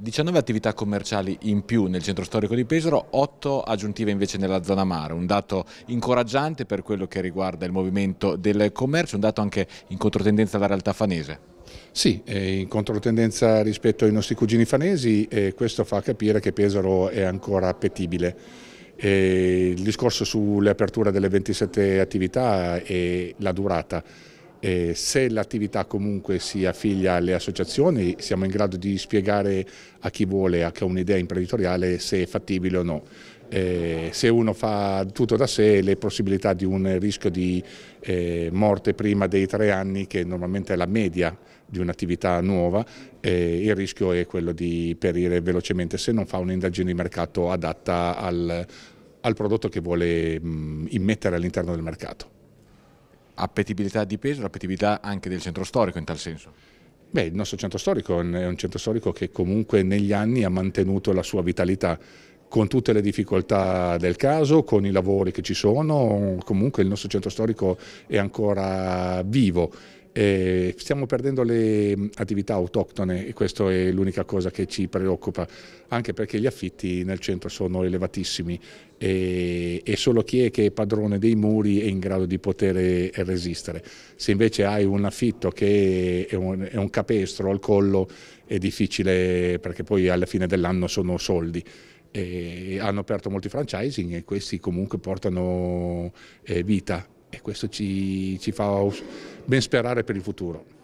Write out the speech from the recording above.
19 attività commerciali in più nel centro storico di Pesaro, 8 aggiuntive invece nella zona mare, un dato incoraggiante per quello che riguarda il movimento del commercio, un dato anche in controtendenza alla realtà fanese. Sì, eh, in controtendenza rispetto ai nostri cugini fanesi e eh, questo fa capire che Pesaro è ancora appetibile. E eh, il discorso sulle aperture delle 27 attività e la durata e se l'attività comunque si affiglia alle associazioni siamo in grado di spiegare a chi vuole, a chi ha un'idea imprenditoriale se è fattibile o no. Eh, se uno fa tutto da sé le possibilità di un rischio di eh, morte prima dei tre anni che normalmente è la media di un'attività nuova eh, il rischio è quello di perire velocemente se non fa un'indagine di mercato adatta al, al prodotto che vuole mh, mm, immettere all'interno del mercato appetibilità di peso, l'appetibilità anche del centro storico in tal senso? Beh, il nostro centro storico è un centro storico che comunque negli anni ha mantenuto la sua vitalità con tutte le difficoltà del caso, con i lavori che ci sono, comunque il nostro centro storico è ancora vivo eh, stiamo perdendo le mm, attività autoctone e questa è l'unica cosa che ci preoccupa, anche perché gli affitti nel centro sono elevatissimi e, e solo chi è che è padrone dei muri è in grado di poter eh, resistere. Se invece hai un affitto che è un, è un capestro al collo è difficile perché poi alla fine dell'anno sono soldi. E eh, hanno aperto molti franchising e questi comunque portano eh, vita questo ci, ci fa ben sperare per il futuro.